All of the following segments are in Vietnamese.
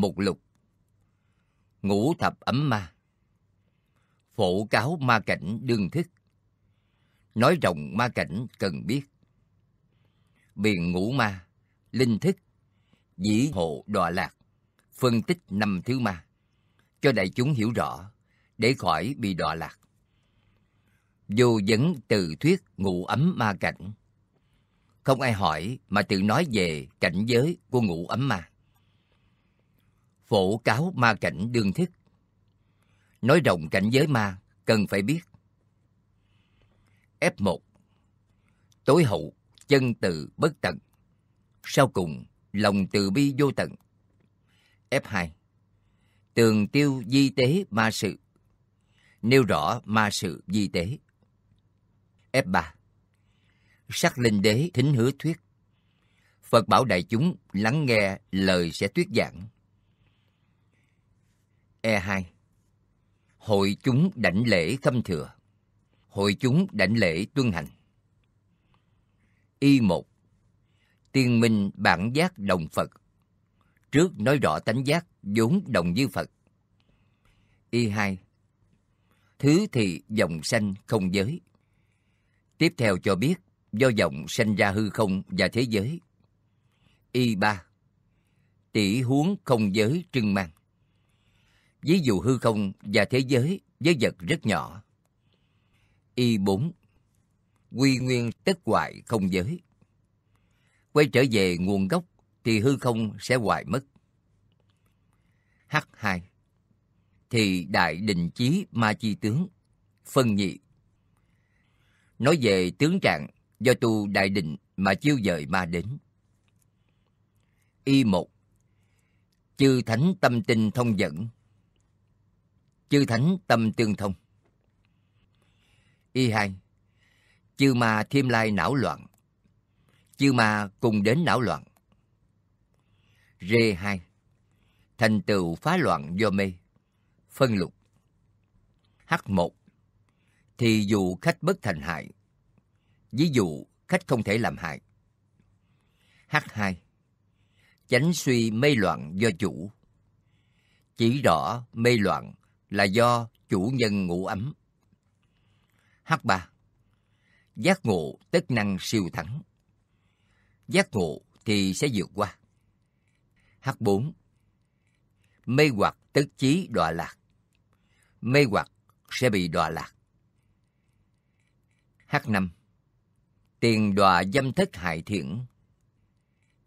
mục lục ngũ thập ấm ma phổ cáo ma cảnh đương thức nói rộng ma cảnh cần biết biện ngũ ma linh thức dĩ hộ đọa lạc phân tích năm thứ ma cho đại chúng hiểu rõ để khỏi bị đọa lạc vô vấn từ thuyết ngụ ấm ma cảnh không ai hỏi mà tự nói về cảnh giới của ngụ ấm ma phổ cáo ma cảnh đương thức. Nói rộng cảnh giới ma, cần phải biết. F1 Tối hậu, chân từ bất tận. Sau cùng, lòng từ bi vô tận. F2 Tường tiêu di tế ma sự. Nêu rõ ma sự di tế. F3 Sắc linh đế thính hứa thuyết. Phật bảo đại chúng lắng nghe lời sẽ thuyết giảng. E2 Hội chúng đảnh lễ khâm thừa Hội chúng đảnh lễ tuân hành Y1 Tiên minh bản giác đồng Phật Trước nói rõ tánh giác vốn đồng như Phật Y2 Thứ thì dòng sanh không giới Tiếp theo cho biết do dòng sanh ra hư không và thế giới. Y3 Tỷ huống không giới trưng mang ví dụ hư không và thế giới với vật rất nhỏ. Y 4. Quy nguyên tất hoại không giới. Quay trở về nguồn gốc thì hư không sẽ hoại mất. H2. Thì đại định chí ma chi tướng, phân nhị. Nói về tướng trạng do tu đại định mà chiêu dời ma đến. Y1. Chư thánh tâm tinh thông dẫn chư thánh tâm tương thông. Y hai, chư ma thiêm lai não loạn, chư ma cùng đến não loạn. R hai, thành tựu phá loạn do mê, phân lục. H một, thì dụ khách bất thành hại, ví dụ khách không thể làm hại. H hai, chánh suy mê loạn do chủ, chỉ rõ mê loạn là do chủ nhân ngủ ấm. H3. Giác ngộ tất năng siêu thắng. Giác ngộ thì sẽ vượt qua. H4. Mê hoặc tất chí đọa lạc. Mê hoặc sẽ bị đọa lạc. H5. Tiền đọa dâm thất hại thiện.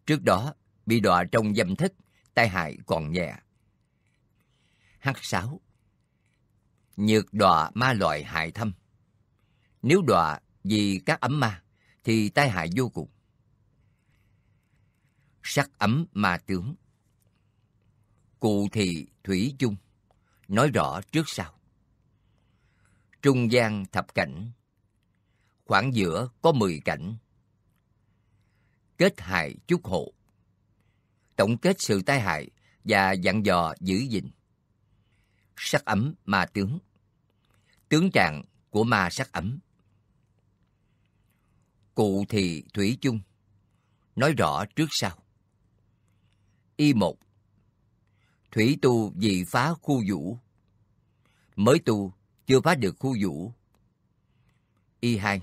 Trước đó, bị đọa trong dâm thất, tai hại còn nhẹ. H6 nhược đọa ma loại hại thâm. Nếu đọa vì các ấm ma, thì tai hại vô cùng. Sắc ấm ma tướng Cụ thị thủy chung, nói rõ trước sau. Trung gian thập cảnh, khoảng giữa có mười cảnh. Kết hại chút hộ, tổng kết sự tai hại và dặn dò giữ gìn. Sắc ấm ma tướng tướng trạng của ma sắc ấm. Cụ thì Thủy chung, nói rõ trước sau. Y một Thủy tu vì phá khu vũ, mới tu chưa phá được khu vũ. Y hai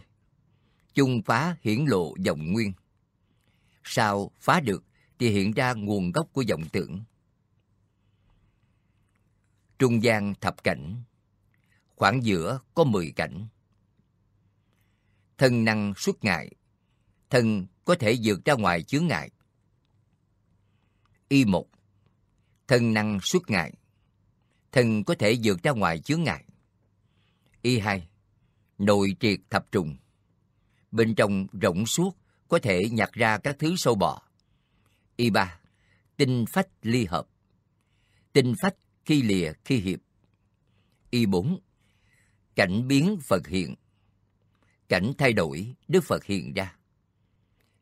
Chung phá hiển lộ dòng nguyên. Sau phá được thì hiện ra nguồn gốc của dòng tưởng. Trung gian thập cảnh khoảng giữa có mười cảnh. Thân năng suốt ngày, Thân có thể vượt ra ngoài chướng ngại. Y 1. Thân năng suốt ngày, Thân có thể vượt ra ngoài chướng ngại. Y hai, Nội triệt thập trùng. Bên trong rộng suốt có thể nhặt ra các thứ sâu bọ. Y ba, Tinh phách ly hợp. Tinh phách khi lìa khi hiệp. Y bốn cảnh biến Phật hiện. Cảnh thay đổi, Đức Phật hiện ra.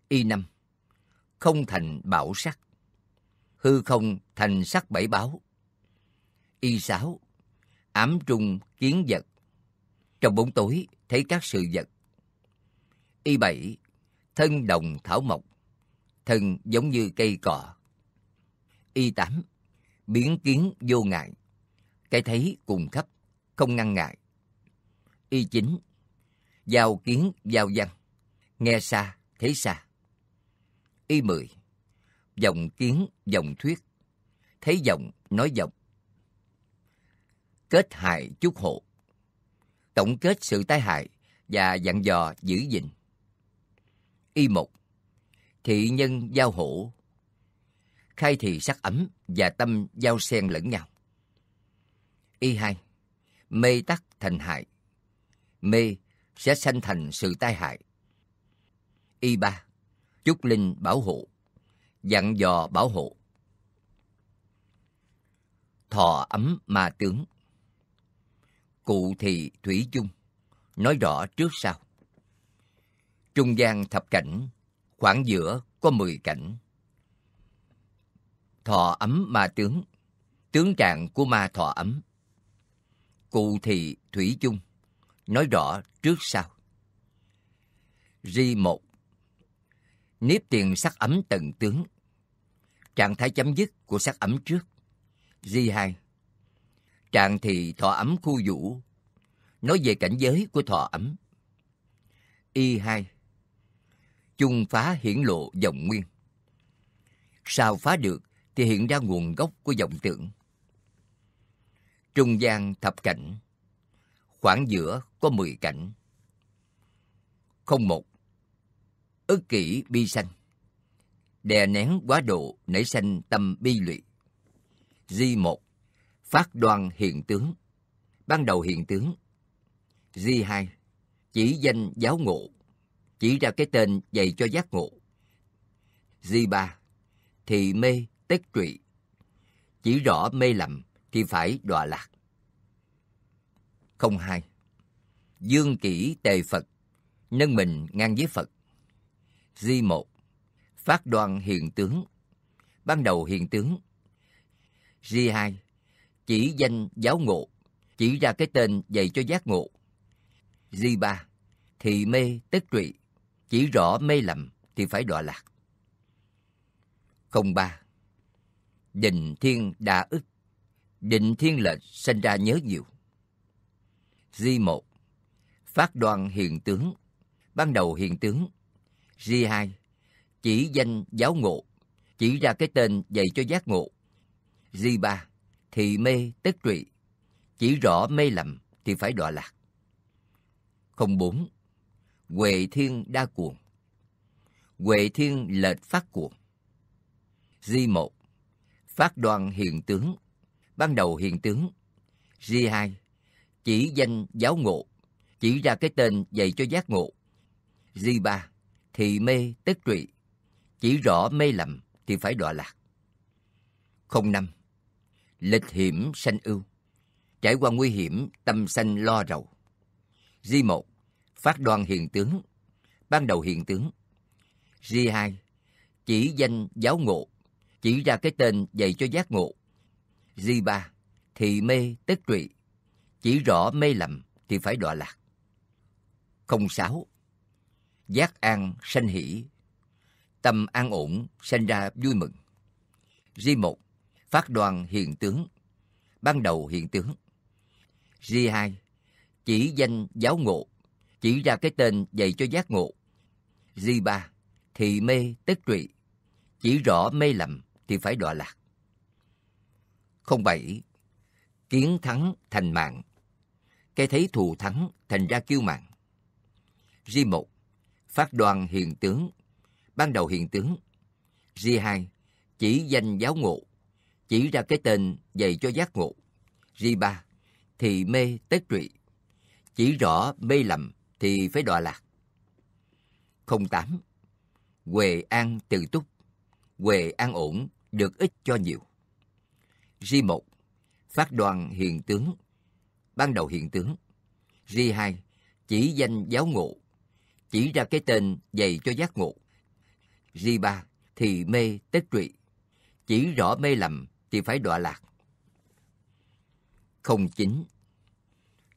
Y năm, không thành bảo sắc. Hư không thành sắc bảy báo. Y sáu, ám trung kiến vật. Trong bóng tối thấy các sự vật. Y bảy, thân đồng thảo mộc. Thân giống như cây cọ. Y tám, biến kiến vô ngại. Cái thấy cùng khắp, không ngăn ngại y chính, giao kiến giao văn, nghe xa thấy xa. Y mười dòng kiến dòng thuyết, thấy dòng nói dòng. Kết hại chúc hộ, tổng kết sự tai hại và dặn dò giữ gìn. Y một thị nhân giao hổ, khai thị sắc ấm và tâm giao xen lẫn nhau. Y hai mê tắc thành hại, mê sẽ sanh thành sự tai hại. Y ba, chúc linh bảo hộ, dặn dò bảo hộ. Thọ ấm ma tướng Cụ thị Thủy chung nói rõ trước sau. Trung gian thập cảnh, khoảng giữa có mười cảnh. Thọ ấm ma tướng, tướng trạng của ma thọ ấm. Cụ thị Thủy chung nói rõ trước sau. Ri 1 Nếp tiền sắc ấm tận tướng Trạng thái chấm dứt của sắc ấm trước Ri 2 Trạng thì thọ ấm khu vũ Nói về cảnh giới của thọ ấm Y 2 Chung phá hiển lộ dòng nguyên Sao phá được thì hiện ra nguồn gốc của dòng tượng Trung gian thập cảnh khoảng giữa có 10 cảnh. Không một Ức kỷ bi sanh Đè nén quá độ nảy sanh tâm bi lụy. Di một Phát đoan hiện tướng Ban đầu hiện tướng Di hai Chỉ danh giáo ngộ Chỉ ra cái tên dạy cho giác ngộ Di ba Thị mê tết trụy Chỉ rõ mê lầm thì phải đọa lạc không hai Dương kỷ tề Phật Nâng mình ngang với Phật Di một Phát đoan hiện tướng Ban đầu hiện tướng Di hai Chỉ danh giáo ngộ Chỉ ra cái tên dạy cho giác ngộ Di ba Thị mê tất trụy Chỉ rõ mê lầm thì phải đọa lạc không ba Định thiên đa ức Định thiên lệch sinh ra nhớ nhiều G1 Phát đoan hiện tướng Ban đầu hiện tướng G2 Chỉ danh giáo ngộ Chỉ ra cái tên dạy cho giác ngộ G3 Thị mê tất trụy Chỉ rõ mê lầm thì phải đọa lạc 04 Huệ thiên đa cuồng Huệ thiên lệch phát cuồng G1 Phát đoan hiện tướng Ban đầu hiện tướng G2 chỉ danh giáo ngộ, chỉ ra cái tên dạy cho giác ngộ. Di ba, thị mê tất trụy, chỉ rõ mê lầm thì phải đọa lạc. Không năm, lịch hiểm sanh ưu, trải qua nguy hiểm tâm sanh lo rầu. Di một, phát đoan hiền tướng, ban đầu hiền tướng. Di hai, chỉ danh giáo ngộ, chỉ ra cái tên dạy cho giác ngộ. Di ba, thị mê tất trụy, chỉ rõ mê lầm thì phải đọa lạc. không sáu Giác an sanh hỷ, tâm an ổn sanh ra vui mừng. Di một Phát đoàn hiện tướng, ban đầu hiện tướng. Di hai Chỉ danh giáo ngộ, chỉ ra cái tên dạy cho giác ngộ. Di ba Thị mê tất trụy, chỉ rõ mê lầm thì phải đọa lạc. không bảy Kiến thắng thành mạng, cái thấy thù thắng thành ra kiêu mạn. Ri một Phát đoàn hiền tướng. Ban đầu hiền tướng. Ri hai Chỉ danh giáo ngộ. Chỉ ra cái tên dạy cho giác ngộ. Ri ba Thì mê tết trụy. Chỉ rõ mê lầm thì phải đọa lạc. Không tám Huệ an từ túc. Huệ an ổn được ích cho nhiều. Ri một Phát đoàn hiền tướng ban đầu hiện tướng. Ri2 chỉ danh giáo ngộ, chỉ ra cái tên dạy cho giác ngộ. Ri3 thì mê tất trụy, chỉ rõ mê lầm thì phải đọa lạc. Không chính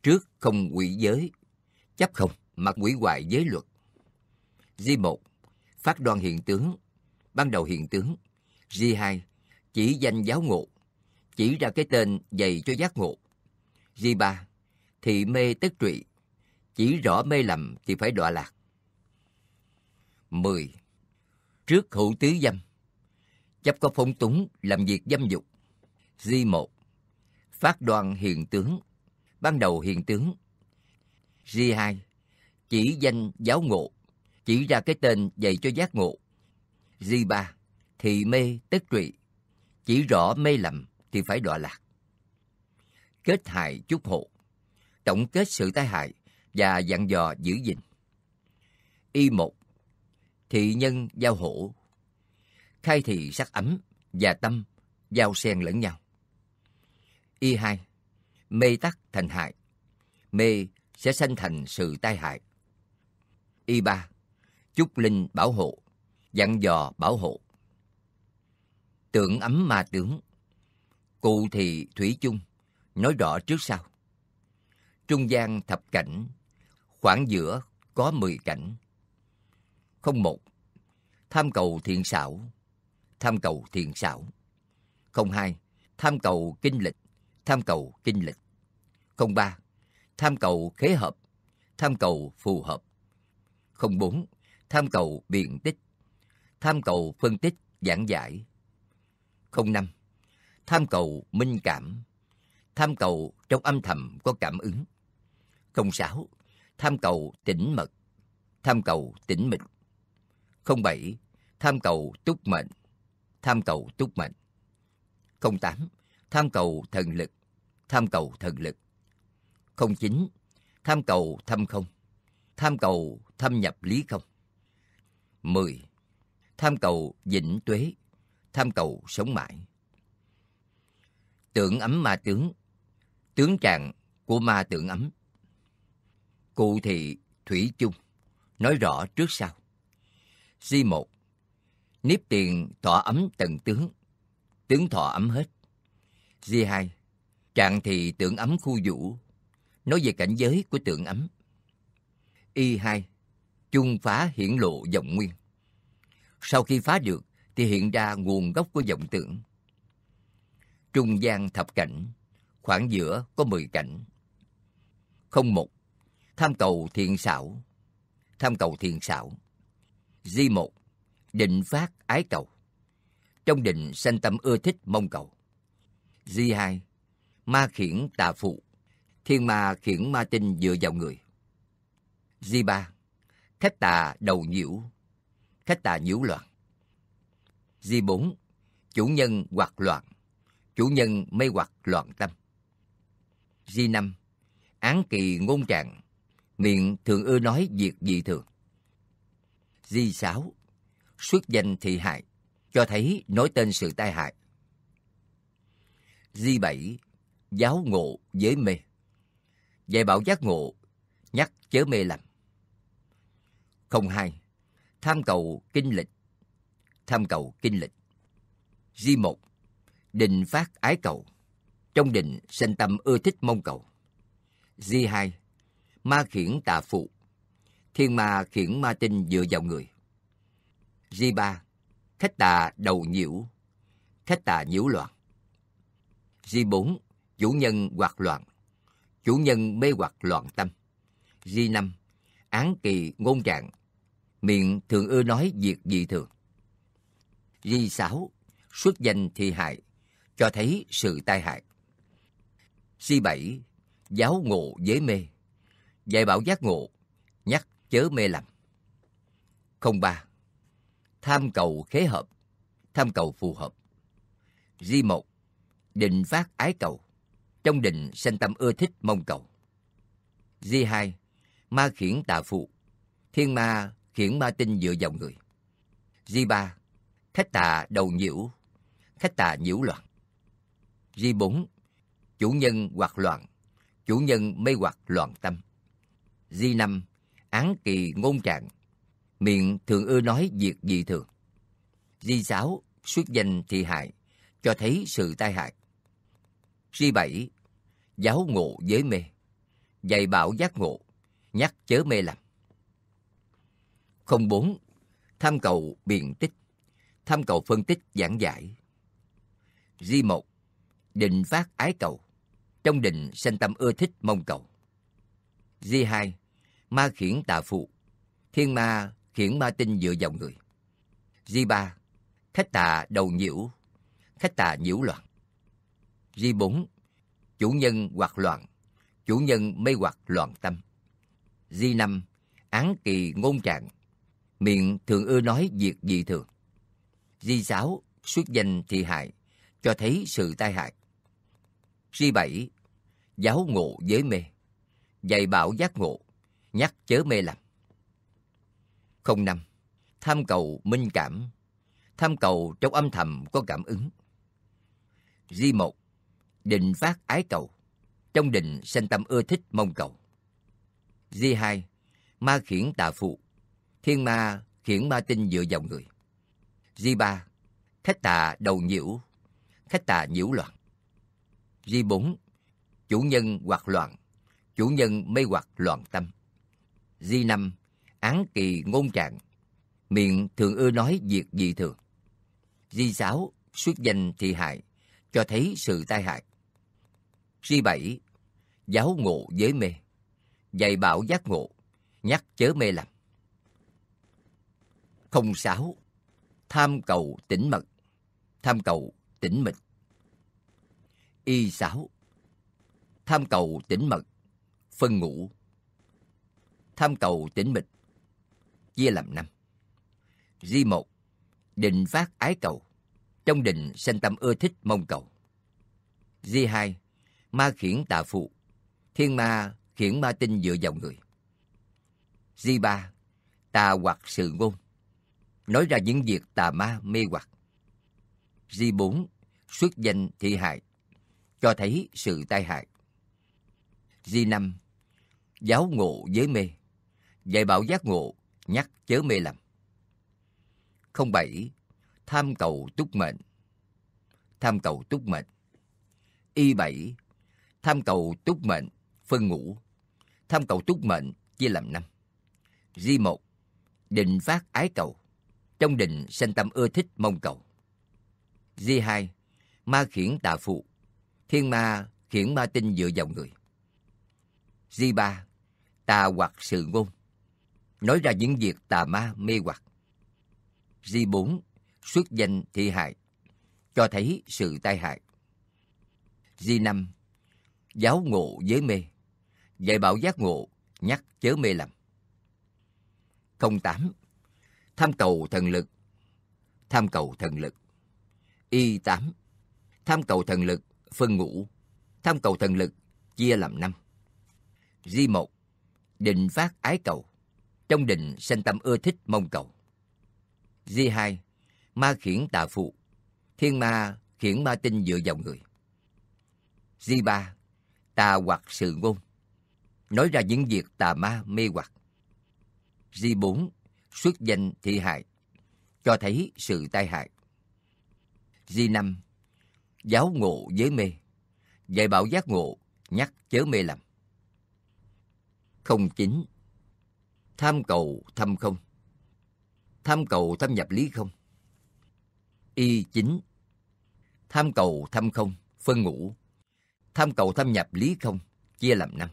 Trước không quỷ giới, chấp không mặc quỷ hoại giới luật. J1 phát đoan hiện tướng, ban đầu hiện tướng. J2 chỉ danh giáo ngộ, chỉ ra cái tên dạy cho giác ngộ. Di ba, thị mê tất trụy, chỉ rõ mê lầm thì phải đọa lạc. 10. Trước hữu tứ dâm, chấp có phong túng làm việc dâm dục. Di một, phát đoan hiền tướng, ban đầu hiền tướng. Di hai, chỉ danh giáo ngộ, chỉ ra cái tên dạy cho giác ngộ. Di ba, thị mê tất trụy, chỉ rõ mê lầm thì phải đọa lạc kết hại chúc hộ, tổng kết sự tai hại và dặn dò giữ gìn. Y một Thị nhân giao hổ Khai thị sắc ấm và tâm giao xen lẫn nhau. Y hai Mê tắc thành hại. Mê sẽ sanh thành sự tai hại. Y ba Chúc linh bảo hộ, dặn dò bảo hộ. Tưởng ấm mà tướng, cụ thị thủy chung, nói rõ trước sau. Trung gian thập cảnh, khoảng giữa có mười cảnh. Không một Tham cầu thiện xảo, tham cầu thiện xảo. Không hai Tham cầu kinh lịch, tham cầu kinh lịch. Không ba Tham cầu khế hợp, tham cầu phù hợp. Không bốn Tham cầu biện tích, tham cầu phân tích, giảng giải. Không năm Tham cầu minh cảm, tham cầu trong âm thầm có cảm ứng. Không sáu, Tham cầu tĩnh mật, tham cầu tĩnh mịch. bảy, Tham cầu túc mệnh, tham cầu túc mệnh. Không tám, Tham cầu thần lực, tham cầu thần lực. Không chín, Tham cầu thâm không, tham cầu thâm nhập lý không. Mười, Tham cầu vĩnh tuế, tham cầu sống mãi. Tưởng ấm ma tướng tướng trạng của ma tượng ấm. Cụ thị Thủy chung nói rõ trước sau. Di một Nếp tiền thọ ấm tần tướng, tướng thọ ấm hết. Di hai Trạng thì tượng ấm khu vũ, nói về cảnh giới của tượng ấm. Y hai Chung phá hiển lộ dòng nguyên. Sau khi phá được thì hiện ra nguồn gốc của dòng tượng. Trung gian thập cảnh khoảng giữa có mười cảnh. Không một Tham cầu thiện xảo. Tham cầu thiện xảo. Di một Định phát ái cầu. Trong định sanh tâm ưa thích mong cầu. Di hai Ma khiển tà phụ. Thiên ma khiển ma tinh dựa vào người. Di ba Khách tà đầu nhiễu. Khách tà nhiễu loạn. Di bốn Chủ nhân hoặc loạn. Chủ nhân mê hoặc loạn tâm. Di năm, án kỳ ngôn trạng, miệng thường ưa nói việc dị thường. Di sáu, xuất danh thị hại, cho thấy nói tên sự tai hại. Di bảy, giáo ngộ giới mê. Dạy bảo giác ngộ, nhắc chớ mê lầm. Không hai, tham cầu kinh lịch. Tham cầu kinh lịch. Di một, định phát ái cầu. Trong định sanh tâm ưa thích mong cầu. Di hai Ma khiển tà phụ. Thiên ma khiển ma tinh dựa vào người. Di ba Khách tà đầu nhiễu. Khách tà nhiễu loạn. Di bốn Chủ nhân hoạt loạn. Chủ nhân mê hoặc loạn tâm. Di năm Án kỳ ngôn trạng. Miệng thường ưa nói việc dị thường. Di sáu Xuất danh thi hại cho thấy sự tai hại. Si bảy Giáo ngộ dễ mê. Dạy bảo giác ngộ, nhắc chớ mê lầm. Không ba Tham cầu khế hợp, tham cầu phù hợp. Di một Định phát ái cầu, trong định sanh tâm ưa thích mong cầu. Di hai Ma khiển tà phụ, thiên ma khiển ma tinh dựa vào người. Di ba Khách tà đầu nhiễu, khách tà nhiễu loạn. Di bốn chủ nhân hoặc loạn, chủ nhân mê hoặc loạn tâm. Di năm, án kỳ ngôn trạng, miệng thường ưa nói việc dị thường. Di sáu, xuất danh thị hại, cho thấy sự tai hại. Di bảy, giáo ngộ giới mê, dạy bảo giác ngộ, nhắc chớ mê lầm. Không bốn, tham cầu biện tích, tham cầu phân tích giảng giải. Di một, định phát ái cầu, trong định sanh tâm ưa thích mong cầu. Di hai Ma khiển tà phụ. Thiên ma khiển ma tinh dựa vào người. Di ba Khách tà đầu nhiễu. Khách tà nhiễu loạn. Di bốn Chủ nhân hoặc loạn. Chủ nhân mê hoặc loạn tâm. Di năm Án kỳ ngôn trạng. Miệng thường ưa nói việc dị thường. Di sáu Xuất danh thị hại. Cho thấy sự tai hại. Suy bảy, giáo ngộ giới mê, dạy bảo giác ngộ, nhắc chớ mê lầm. Không năm, tham cầu minh cảm, tham cầu trong âm thầm có cảm ứng. Di một, định phát ái cầu, trong định sanh tâm ưa thích mong cầu. Di hai, ma khiển tà phụ, thiên ma khiển ma tinh dựa vào người. Di ba, khách tà đầu nhiễu, khách tà nhiễu loạn. Di bốn Chủ nhân hoặc loạn, chủ nhân mê hoặc loạn tâm. Di năm Án kỳ ngôn trạng, miệng thường ưa nói việc dị thường. Di sáu Xuất danh thị hại, cho thấy sự tai hại. Di bảy Giáo ngộ giới mê, dạy bảo giác ngộ, nhắc chớ mê lầm. không sáu Tham cầu tĩnh mật, tham cầu tĩnh mịch y sáu tham cầu tĩnh mật phân ngũ tham cầu tĩnh mịch chia làm năm di một định phát ái cầu trong định sanh tâm ưa thích mong cầu di hai ma khiển tà phụ thiên ma khiển ma tinh dựa vào người di ba tà hoặc sự ngôn nói ra những việc tà ma mê hoặc di bốn xuất danh thị hại cho thấy sự tai hại. Di năm Giáo ngộ giới mê. Dạy bảo giác ngộ, nhắc chớ mê lầm. 07. Tham cầu túc mệnh. Tham cầu túc mệnh. Y7. Tham cầu túc mệnh, phân ngũ. Tham cầu túc mệnh, chia làm năm. Di 1 Định phát ái cầu. Trong định sanh tâm ưa thích mong cầu. Di 2 Ma khiển tà phụ thiên ma khiển ma tinh dựa vào người. Di ba, tà hoặc sự ngôn, nói ra những việc tà ma mê hoặc. Di bốn, xuất danh thị hại, cho thấy sự tai hại. Di năm, giáo ngộ giới mê, dạy bảo giác ngộ, nhắc chớ mê lầm. không tám Tham cầu thần lực Tham cầu thần lực y tám Tham cầu thần lực phân ngũ, tham cầu thần lực chia làm năm. Di một định phát ái cầu, trong định sanh tâm ưa thích mong cầu. Di hai ma khiển tà phụ, thiên ma khiển ma tinh dựa vào người. Di ba tà hoặc sự ngôn, nói ra những việc tà ma mê hoặc. Di bốn xuất danh thị hại, cho thấy sự tai hại. Di năm giáo ngộ giới mê, dạy bảo giác ngộ, nhắc chớ mê lầm. Không chính Tham cầu thâm không Tham cầu thâm nhập lý không Y chính Tham cầu thâm không Phân ngũ Tham cầu thâm nhập lý không Chia làm năm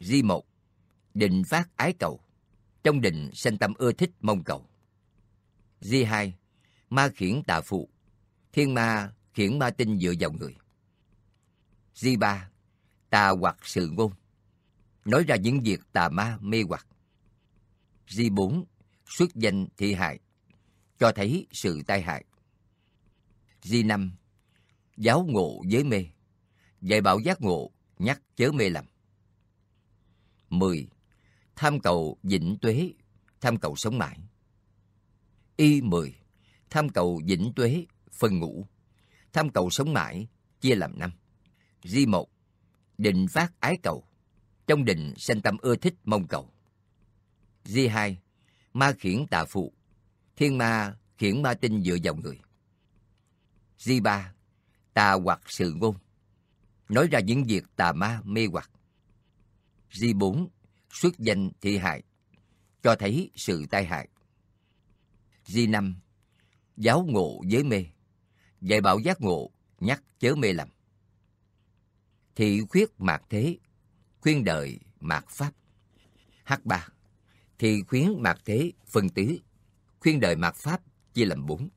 Di một Định phát ái cầu Trong định sanh tâm ưa thích mong cầu Di hai Ma khiển tà phụ Thiên ma khiển ma tinh dựa vào người. Di ba, tà hoặc sự ngôn, nói ra những việc tà ma mê hoặc. Di bốn, xuất danh thị hại, cho thấy sự tai hại. Di năm, giáo ngộ giới mê, dạy bảo giác ngộ, nhắc chớ mê lầm. Mười Tham cầu vĩnh tuế, tham cầu sống mãi. Y mười Tham cầu vĩnh tuế, phân ngũ. Tham cầu sống mãi, chia làm năm. Di một Định phát ái cầu. Trong định sanh tâm ưa thích mong cầu. Di hai Ma khiển tà phụ. Thiên ma khiển ma tinh dựa vào người. Di ba Tà hoặc sự ngôn. Nói ra những việc tà ma mê hoặc. Di bốn Xuất danh thị hại. Cho thấy sự tai hại. Di năm Giáo ngộ giới mê dạy bảo giác ngộ, nhắc chớ mê lầm. Thị khuyết mạc thế, khuyên đời mạc pháp. H3. Thị khuyến mạc thế, phân tứ, khuyên đời mạc pháp, chia làm bốn.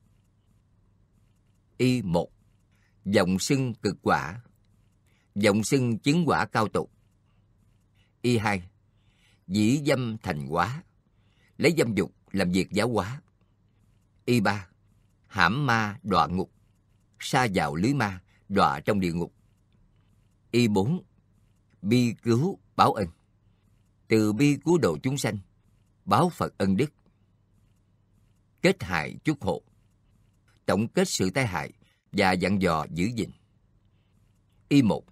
Y 1. Dòng sưng cực quả, dòng sưng chứng quả cao tục. Y 2. Dĩ dâm thành quá, lấy dâm dục làm việc giáo hóa. Y 3. Hãm ma đọa ngục xa vào lưới ma, đọa trong địa ngục. Y 4. Bi cứu báo ân Từ bi cứu độ chúng sanh, báo Phật ân đức. Kết hại chúc hộ Tổng kết sự tai hại và dặn dò giữ gìn. Y 1.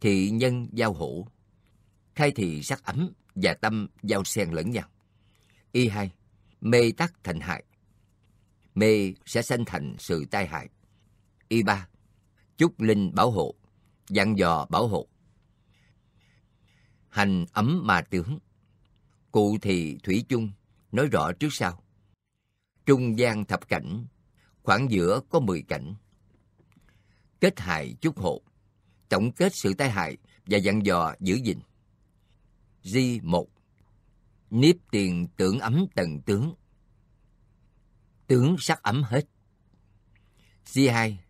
Thị nhân giao hổ Khai thị sắc ấm và tâm giao xen lẫn nhau. Y 2. Mê tắc thành hại Mê sẽ sanh thành sự tai hại y ba chúc linh bảo hộ dặn dò bảo hộ hành ấm mà tướng cụ thì thủy chung nói rõ trước sau trung gian thập cảnh khoảng giữa có mười cảnh kết hại chúc hộ tổng kết sự tai hại và dặn dò giữ gìn di một Nếp tiền tưởng ấm tần tướng Tướng sắc ấm hết Di hai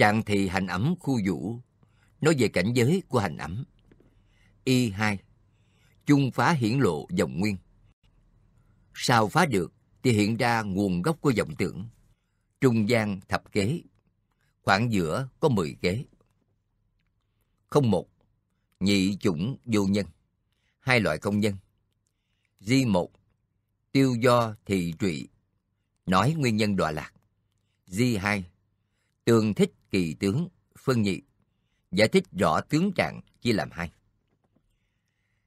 Trạng thì hành ẩm khu vũ, nói về cảnh giới của hành ẩm. Y hai Chung phá hiển lộ dòng nguyên. Sao phá được thì hiện ra nguồn gốc của dòng tưởng. Trung gian thập kế, khoảng giữa có mười kế. Không một Nhị chủng vô nhân, hai loại công nhân. Di một Tiêu do thị trụy, nói nguyên nhân đọa lạc. Di hai Tường thích kỳ tướng, phân nhị, giải thích rõ tướng trạng chia làm hai.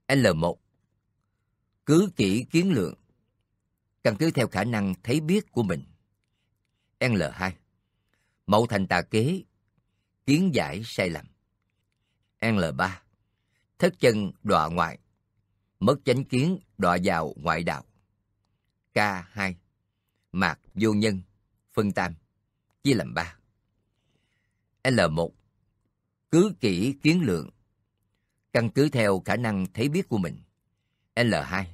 L1 Cứ chỉ kiến lượng, căn cứ theo khả năng thấy biết của mình. L2 Mẫu thành tà kế, kiến giải sai lầm. L3 Thất chân đọa ngoại, mất chánh kiến đọa vào ngoại đạo. K2 Mạc vô nhân, phân tam, chia làm ba. L1 Cứ kỹ kiến lượng Căn cứ theo khả năng thấy biết của mình L2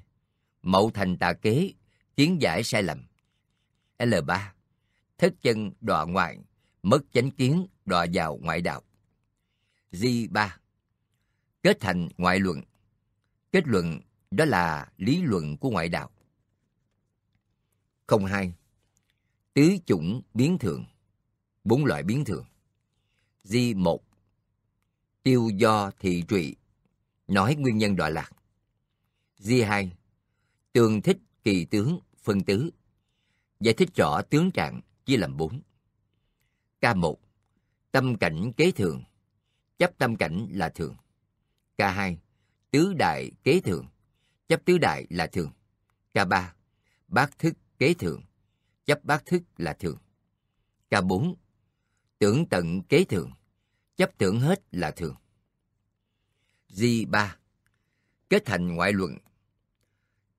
Mậu thành tà kế Kiến giải sai lầm L3 thất chân đọa ngoại Mất chánh kiến đọa vào ngoại đạo G3 Kết thành ngoại luận Kết luận đó là lý luận của ngoại đạo 02. Tứ chủng biến thường Bốn loại biến thường Di một Tiêu do thị trụy Nói nguyên nhân đọa lạc Di hai Tường thích kỳ tướng phân tứ Giải thích rõ tướng trạng chia làm bốn Ca một Tâm cảnh kế thường Chấp tâm cảnh là thường Ca hai Tứ đại kế thường Chấp tứ đại là thường Ca ba Bác thức kế thường Chấp bác thức là thường Ca bốn Tưởng tận kế thường chấp tưởng hết là thường. Di ba Kết thành ngoại luận.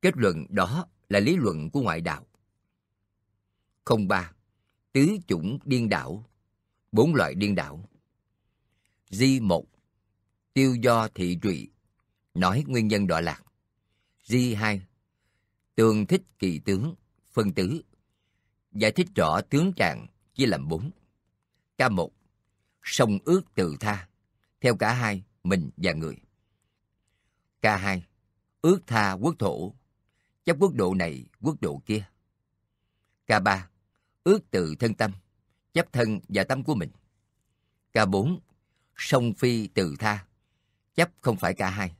Kết luận đó là lý luận của ngoại đạo. Không ba Tứ chủng điên đảo. Bốn loại điên đảo. Di một Tiêu do thị trụy. Nói nguyên nhân đọa lạc. Di hai Tường thích kỳ tướng. Phân tứ. Giải thích rõ tướng trạng chia làm bốn. k một sông ước từ tha, theo cả hai, mình và người. Ca hai Ước tha quốc thổ, chấp quốc độ này, quốc độ kia. Ca ba Ước từ thân tâm, chấp thân và tâm của mình. Ca bốn sông phi từ tha, chấp không phải cả hai.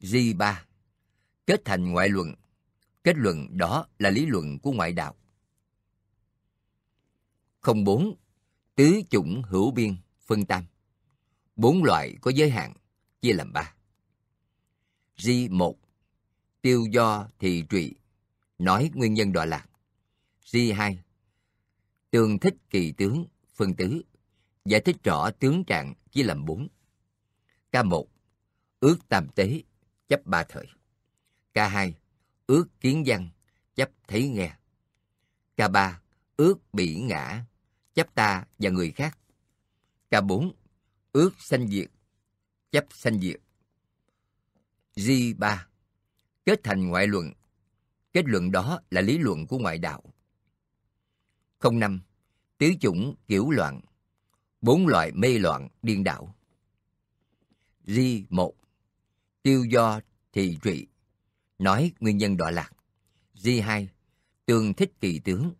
Di ba Kết thành ngoại luận, kết luận đó là lý luận của ngoại đạo. Không 04 tứ chủng hữu biên, phân tam. Bốn loại có giới hạn, chia làm ba. Ri một Tiêu do thì trụy, nói nguyên nhân đọa lạc. Ri hai Tương thích kỳ tướng, phân tứ, giải thích rõ tướng trạng chia làm bốn. k một Ước tam tế, chấp ba thời. k hai Ước kiến văn, chấp thấy nghe. k ba Ước bị ngã, chấp ta và người khác. Cả bốn, ước sanh diệt, chấp sanh diệt. di ba Kết thành ngoại luận. Kết luận đó là lý luận của ngoại đạo. không năm Tứ chủng kiểu loạn. Bốn loại mê loạn điên đảo. di một Tiêu do thị trị. Nói nguyên nhân đọa lạc. di hai Tương thích kỳ tướng.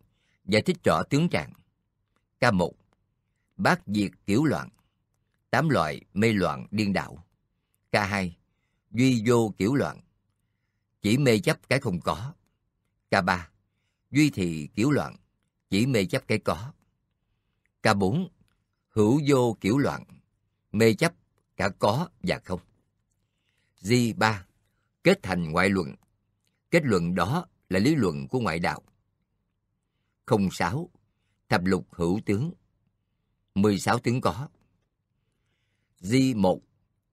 Giải thích rõ tướng trạng ca 1 Bác diệt kiểu loạn Tám loại mê loạn điên đạo ca 2 Duy vô kiểu loạn Chỉ mê chấp cái không có ca 3 Duy thị kiểu loạn Chỉ mê chấp cái có ca 4 Hữu vô kiểu loạn Mê chấp cả có và không di 3 Kết thành ngoại luận Kết luận đó là lý luận của ngoại đạo 06 thập lục hữu tướng. 16 tướng có. Di 1.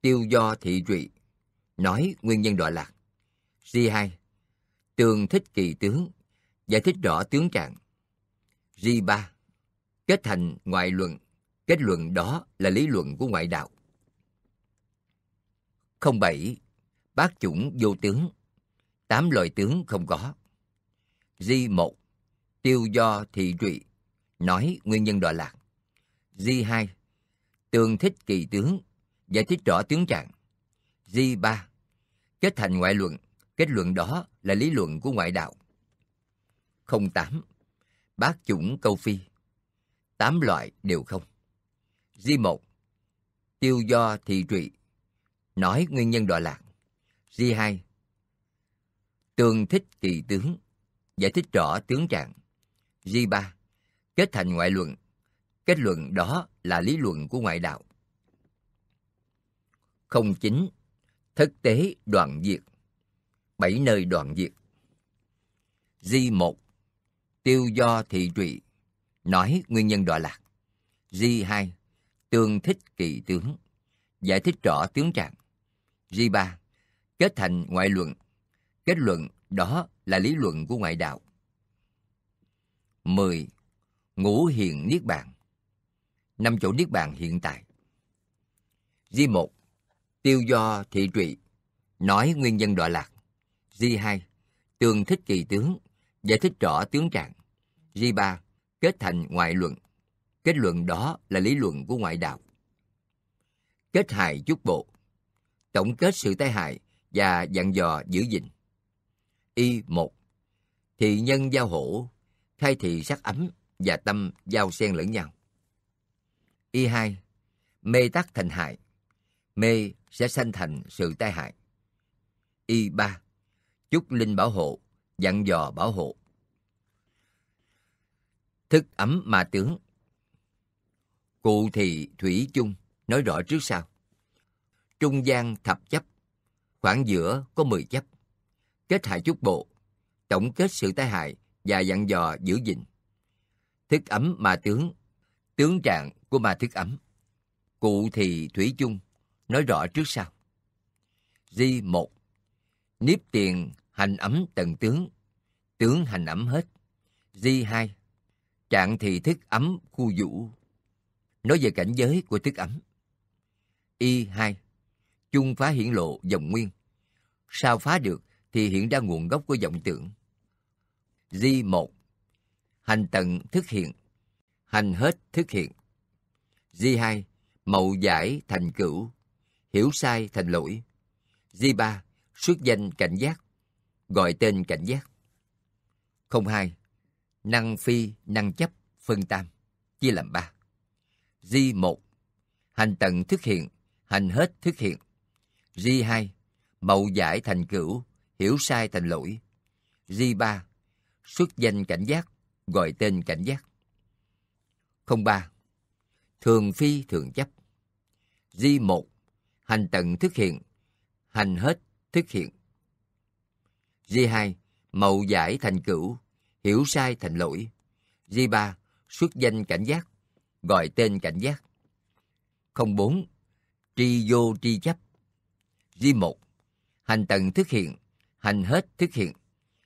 Tiêu do thị trụy. Nói nguyên nhân đọa lạc. Di 2. Tường thích kỳ tướng. Giải thích rõ tướng trạng. Di 3. Kết thành ngoại luận. Kết luận đó là lý luận của ngoại đạo. 07. Bác chủng vô tướng. Tám loại tướng không có. Di 1. Tiêu do thị trụy nói nguyên nhân đọa lạc. G2 tường thích kỳ tướng, giải thích rõ tướng trạng. G3 kết thành ngoại luận, kết luận đó là lý luận của ngoại đạo. 08 bác chủng câu phi. Tám loại đều không. G1 tiêu do thị trụy, nói nguyên nhân đọa lạc. G2 tường thích kỳ tướng, giải thích rõ tướng trạng. G3 kết thành ngoại luận. Kết luận đó là lý luận của ngoại đạo. Không chính, thực tế đoạn diệt, bảy nơi đoạn diệt. Di một tiêu do thị trụy, nói nguyên nhân đọa lạc. Di hai tương thích kỳ tướng, giải thích rõ tướng trạng. Di ba kết thành ngoại luận, kết luận đó là lý luận của ngoại đạo. 10 ngũ hiện niết bàn năm chỗ niết bàn hiện tại di một tiêu do thị trụy nói nguyên nhân đọa lạc di hai tường thích kỳ tướng giải thích rõ tướng trạng di ba kết thành ngoại luận kết luận đó là lý luận của ngoại đạo kết hại chút bộ tổng kết sự tai hại và dặn dò giữ gìn y một thị nhân giao hổ khai thị sắc ấm và tâm giao xen lẫn nhau. Y hai Mê tắc thành hại. Mê sẽ sanh thành sự tai hại. Y ba Chúc linh bảo hộ, dặn dò bảo hộ. Thức ấm mà tướng. Cụ thì thủy chung, nói rõ trước sau. Trung gian thập chấp, khoảng giữa có mười chấp. Kết hại chúc bộ, tổng kết sự tai hại và dặn dò giữ gìn thức ấm mà tướng, tướng trạng của ma thức ấm. Cụ thì thủy chung, nói rõ trước sau. Di một Niếp tiền hành ấm tận tướng, tướng hành ấm hết. Di hai Trạng thì thức ấm khu vũ. Nói về cảnh giới của thức ấm. Y hai Chung phá hiển lộ dòng nguyên. Sao phá được thì hiện ra nguồn gốc của dòng tượng. Di một hành tận thức hiện, hành hết thức hiện. Di hai Mậu giải thành cửu, hiểu sai thành lỗi. Di ba Xuất danh cảnh giác, gọi tên cảnh giác. không hai Năng phi, năng chấp, phân tam, chia làm ba. Di một Hành tận thức hiện, hành hết thức hiện. Di hai Mậu giải thành cửu, hiểu sai thành lỗi. Di ba Xuất danh cảnh giác, gọi tên cảnh giác. không ba Thường phi thường chấp. Di một Hành tận thức hiện, hành hết thức hiện. Di hai Mậu giải thành cửu, hiểu sai thành lỗi. Di ba Xuất danh cảnh giác, gọi tên cảnh giác. không bốn Tri vô tri chấp. Di một Hành tận thức hiện, hành hết thức hiện.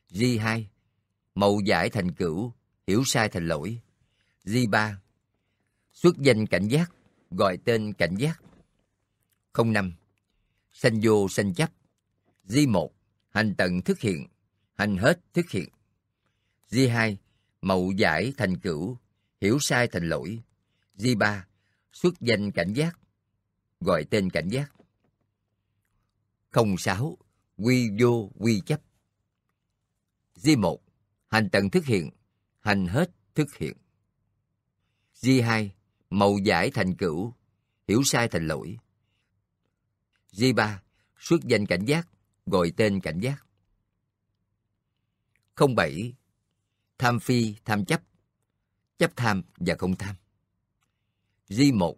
Di hai Mậu giải thành cửu, hiểu sai thành lỗi. G3. Xuất danh cảnh giác, gọi tên cảnh giác. 05. Sanh vô sanh chấp. G1. Hành tận thức hiện, hành hết thức hiện. G2. Mậu giải thành cửu, hiểu sai thành lỗi. G3. Xuất danh cảnh giác, gọi tên cảnh giác. 06. Quy vô quy chấp. G1. Hành tận thức hiện, thành hết thức hiện. Di hai màu giải thành cửu, hiểu sai thành lỗi. Di ba xuất danh cảnh giác, gọi tên cảnh giác. Không bảy Tham phi, tham chấp, chấp tham và không tham. Di một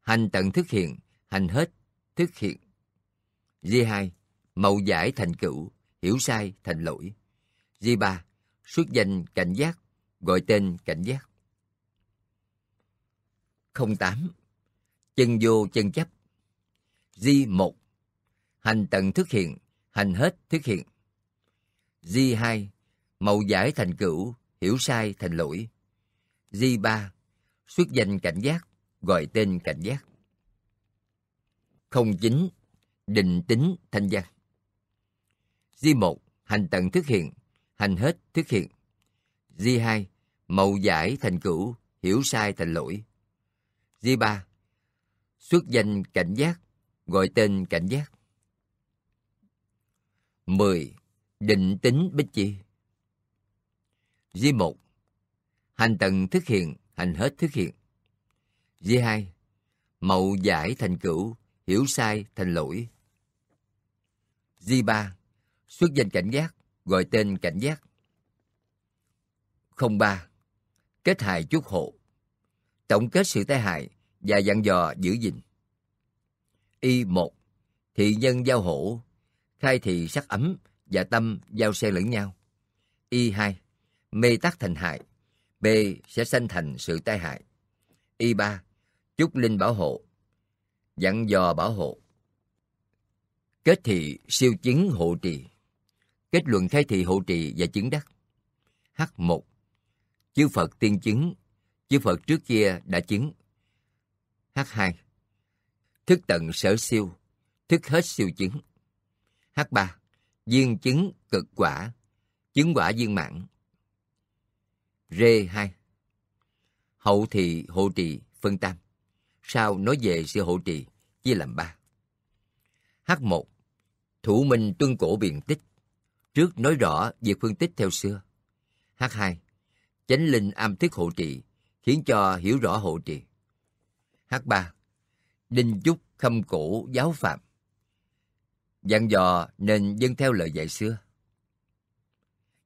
Hành tận thức hiện, hành hết, thức hiện. Di hai màu giải thành cửu, hiểu sai thành lỗi. Di ba Xuất danh cảnh giác, gọi tên cảnh giác. 08. Chân vô chân chấp Di 1. Hành tận thức hiện, hành hết thức hiện. Di 2. màu giải thành cửu, hiểu sai thành lỗi. Di 3. Xuất danh cảnh giác, gọi tên cảnh giác. 09. Định tính thanh văn Di 1. Hành tận thức hiện, hành hết thức hiện. G2. Mậu giải thành cửu, hiểu sai thành lỗi. G3. Xuất danh cảnh giác, gọi tên cảnh giác. 10. Định tính bích chi. G1. Hành tận thức hiện, hành hết thức hiện. G2. Mậu giải thành cửu, hiểu sai thành lỗi. G3. Xuất danh cảnh giác, gọi tên cảnh giác. 03 Kết hại chúc hộ Tổng kết sự tai hại và dặn dò giữ gìn Y 1 Thị nhân giao hổ Khai thị sắc ấm và tâm giao xe lẫn nhau Y 2 Mê tắc thành hại B sẽ sanh thành sự tai hại Y 3 Chúc linh bảo hộ Dặn dò bảo hộ Kết thị siêu chứng hộ trì Kết luận khai thị hộ trì và chứng đắc H1 Chư Phật tiên chứng, chư Phật trước kia đã chứng. H2. Thức tận sở siêu, thức hết siêu chứng. H3. Duyên chứng cực quả, chứng quả viên mạng. R2. Hậu thị hộ trì phân tam. Sau nói về sự hộ trì chia làm ba. H1. Thủ minh tuân cổ biện tích. Trước nói rõ việc phân tích theo xưa. H2 chánh linh am thức hộ trì, khiến cho hiểu rõ hộ trì. H3. Đinh chúc khâm cổ giáo phạm. Dặn dò nên dân theo lời dạy xưa.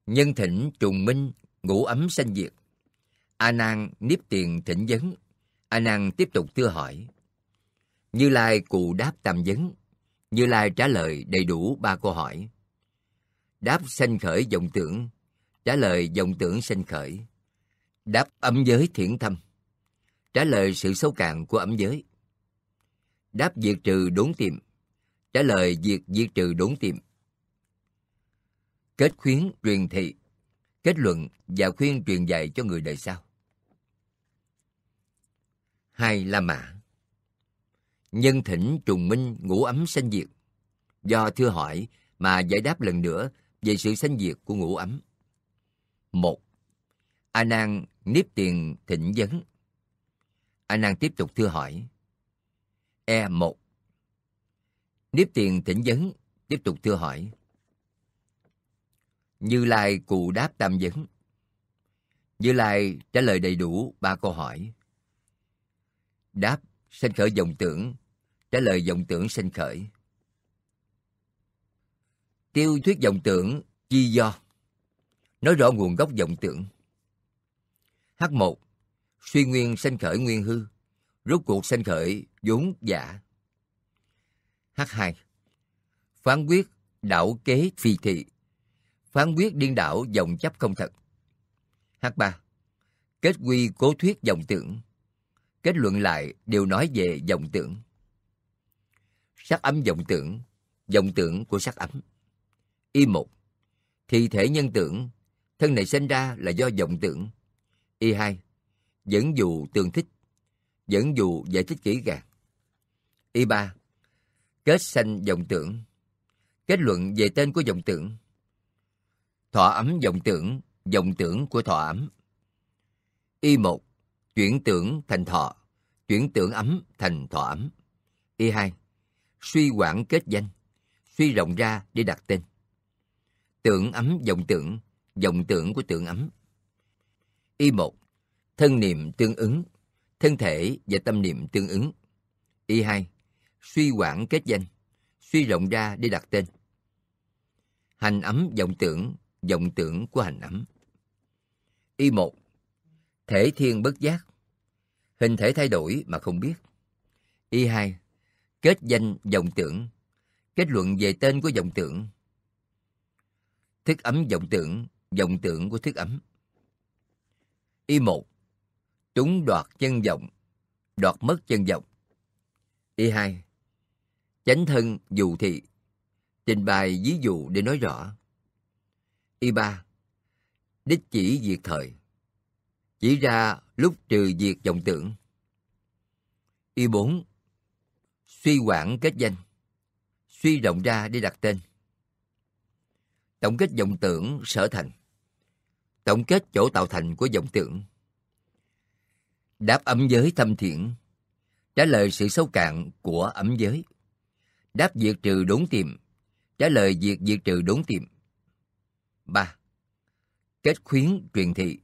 Nhân thỉnh trùng minh, ngủ ấm sanh diệt. A Nan nếp tiền thỉnh vấn. A Nan tiếp tục thưa hỏi. Như Lai cụ đáp tam vấn. Như Lai trả lời đầy đủ ba câu hỏi. Đáp sanh khởi vọng tưởng, trả lời vọng tưởng sanh khởi. Đáp ấm giới thiển thâm Trả lời sự xấu cạn của ấm giới Đáp diệt trừ đốn tìm, Trả lời diệt diệt trừ đốn tìm; Kết khuyến truyền thị Kết luận và khuyên truyền dạy cho người đời sau Hai La Mã Nhân thỉnh trùng minh ngũ ấm sanh diệt Do thưa hỏi mà giải đáp lần nữa về sự sanh diệt của ngũ ấm. Một A Nan nếp tiền thỉnh vấn. anh Nan tiếp tục thưa hỏi. E1 Nếp tiền thỉnh vấn tiếp tục thưa hỏi. Như Lai cụ đáp tam vấn. Như Lai trả lời đầy đủ ba câu hỏi. Đáp sanh khởi dòng tưởng, trả lời dòng tưởng sanh khởi. Tiêu thuyết dòng tưởng chi do, nói rõ nguồn gốc dòng tưởng h một Suy nguyên sanh khởi nguyên hư, rốt cuộc sanh khởi vốn giả. h hai Phán quyết đảo kế phi thị, phán quyết điên đảo dòng chấp không thật. h ba Kết quy cố thuyết dòng tưởng, kết luận lại đều nói về dòng tưởng. Sắc ấm dòng tưởng, dòng tưởng của sắc ấm. y một thi thể nhân tưởng, thân này sinh ra là do dòng tưởng Y hai Dẫn dụ tương thích. Dẫn dụ giải thích kỹ càng. Y ba Kết sanh dòng tưởng. Kết luận về tên của dòng tưởng. Thọ ấm dòng tưởng, dòng tưởng của thọ ấm. Y một Chuyển tưởng thành thọ, chuyển tưởng ấm thành thọ ấm. Y hai Suy quản kết danh, suy rộng ra để đặt tên. Tưởng ấm dòng tưởng, dòng tưởng của tưởng ấm. Y một Thân niệm tương ứng, thân thể và tâm niệm tương ứng. Y hai Suy quản kết danh, suy rộng ra để đặt tên. Hành ấm vọng tưởng, vọng tưởng của hành ấm. Y một Thể thiên bất giác, hình thể thay đổi mà không biết. Y hai Kết danh vọng tưởng, kết luận về tên của vọng tưởng. Thức ấm vọng tưởng, vọng tưởng của thức ấm. Y một, chúng đoạt chân vọng, đoạt mất chân vọng. Y hai, chánh thân dù thị, trình bày ví dụ để nói rõ. Y ba, đích chỉ diệt thời, chỉ ra lúc trừ diệt vọng tưởng. Y bốn, suy quản kết danh, suy rộng ra để đặt tên. Tổng kết vọng tưởng sở thành tổng kết chỗ tạo thành của vọng tưởng. Đáp ấm giới thâm thiện, trả lời sự sâu cạn của ấm giới. Đáp diệt trừ đốn tìm, trả lời diệt diệt trừ đốn tìm. 3. Kết khuyến truyền thị,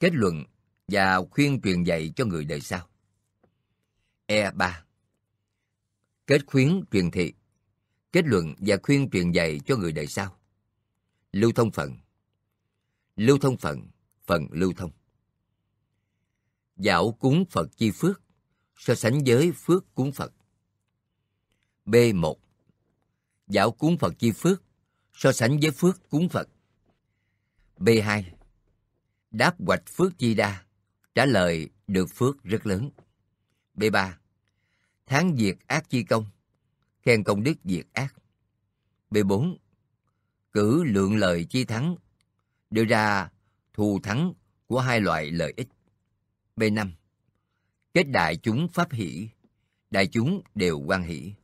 kết luận và khuyên truyền dạy cho người đời sau. E3. Kết khuyến truyền thị, kết luận và khuyên truyền dạy cho người đời sau. Lưu thông phận lưu thông phần, phần lưu thông. Dạo cúng Phật chi phước, so sánh với phước cúng Phật. B1. Dạo cúng Phật chi phước, so sánh với phước cúng Phật. B2. Đáp hoạch phước chi đa, trả lời được phước rất lớn. B3. Tháng diệt ác chi công, khen công đức diệt ác. B4. Cử lượng lời chi thắng, đưa ra thù thắng của hai loại lợi ích. B5. Kết đại chúng pháp hỷ, đại chúng đều quan hỷ.